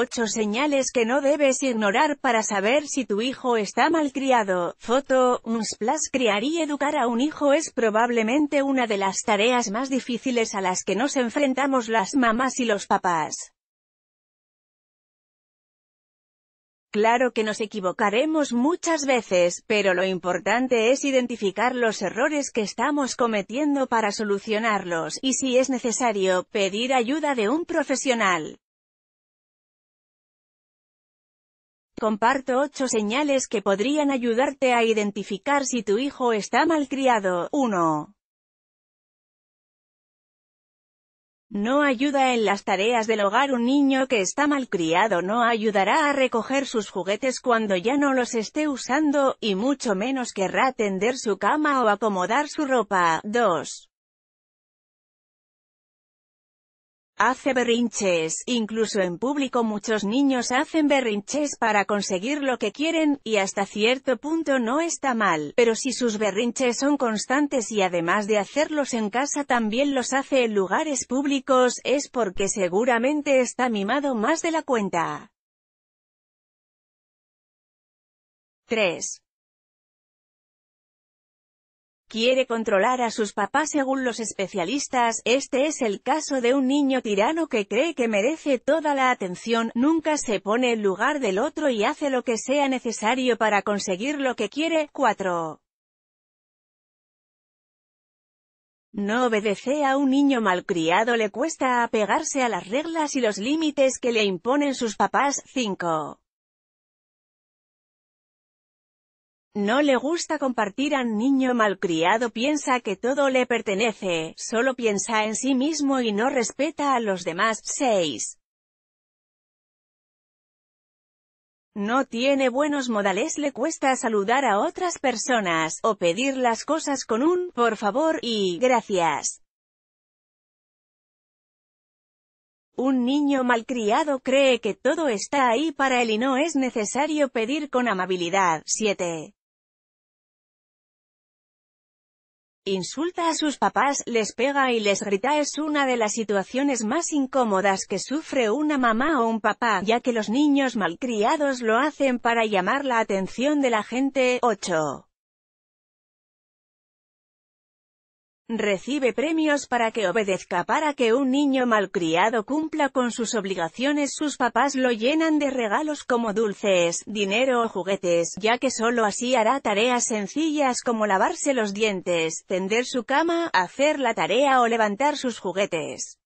8 señales que no debes ignorar para saber si tu hijo está malcriado. Foto, un splash criar y educar a un hijo es probablemente una de las tareas más difíciles a las que nos enfrentamos las mamás y los papás. Claro que nos equivocaremos muchas veces, pero lo importante es identificar los errores que estamos cometiendo para solucionarlos, y si es necesario, pedir ayuda de un profesional. Comparto ocho señales que podrían ayudarte a identificar si tu hijo está malcriado. 1. No ayuda en las tareas del hogar un niño que está malcriado no ayudará a recoger sus juguetes cuando ya no los esté usando, y mucho menos querrá tender su cama o acomodar su ropa. 2. Hace berrinches, incluso en público muchos niños hacen berrinches para conseguir lo que quieren, y hasta cierto punto no está mal, pero si sus berrinches son constantes y además de hacerlos en casa también los hace en lugares públicos, es porque seguramente está mimado más de la cuenta. 3. Quiere controlar a sus papás según los especialistas, este es el caso de un niño tirano que cree que merece toda la atención, nunca se pone en lugar del otro y hace lo que sea necesario para conseguir lo que quiere. 4. No obedece a un niño malcriado le cuesta apegarse a las reglas y los límites que le imponen sus papás. 5. No le gusta compartir a un niño malcriado piensa que todo le pertenece, solo piensa en sí mismo y no respeta a los demás. 6. No tiene buenos modales le cuesta saludar a otras personas, o pedir las cosas con un, por favor, y, gracias. Un niño malcriado cree que todo está ahí para él y no es necesario pedir con amabilidad. 7. insulta a sus papás, les pega y les grita es una de las situaciones más incómodas que sufre una mamá o un papá, ya que los niños malcriados lo hacen para llamar la atención de la gente. 8. Recibe premios para que obedezca para que un niño malcriado cumpla con sus obligaciones. Sus papás lo llenan de regalos como dulces, dinero o juguetes, ya que solo así hará tareas sencillas como lavarse los dientes, tender su cama, hacer la tarea o levantar sus juguetes.